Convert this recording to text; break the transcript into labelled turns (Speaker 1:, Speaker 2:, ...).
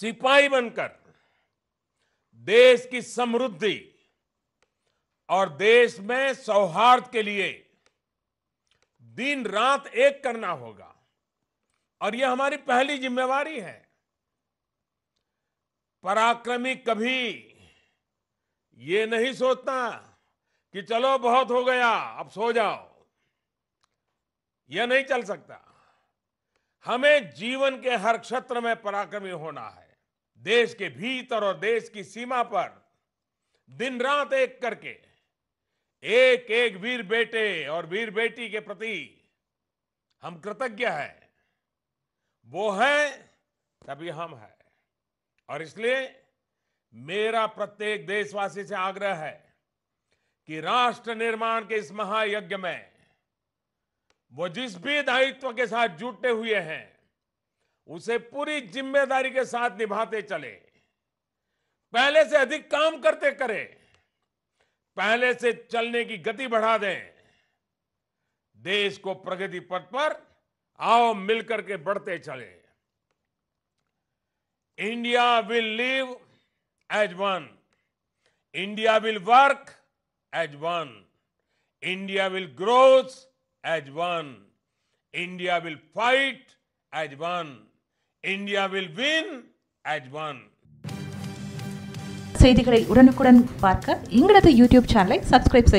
Speaker 1: सिपाही बनकर देश की समृद्धि और देश में सौहार्द के लिए दिन रात एक करना होगा और यह हमारी पहली जिम्मेवारी है पराक्रमी कभी ये नहीं सोचता कि चलो बहुत हो गया अब सो जाओ यह नहीं चल सकता हमें जीवन के हर क्षेत्र में पराक्रमी होना है देश के भीतर और देश की सीमा पर दिन रात एक करके एक एक वीर बेटे और वीर बेटी के प्रति हम कृतज्ञ हैं वो है तभी हम हैं और इसलिए मेरा प्रत्येक देशवासी से आग्रह है कि राष्ट्र निर्माण के इस महायज्ञ में वो जिस भी दायित्व के साथ जुटे हुए हैं उसे पूरी जिम्मेदारी के साथ निभाते चले पहले से अधिक काम करते करें पहले से चलने की गति बढ़ा दें देश को प्रगति पथ पर आओ मिलकर के बढ़ते चले India will live as one India will work as one India will growth as one. India will fight as one. India will win as one. செய்திகளை உடனுக்குடன் பார்க்க எங்களது யூடியூப் சேனலை சப்ஸ்கிரைப் செய்யும்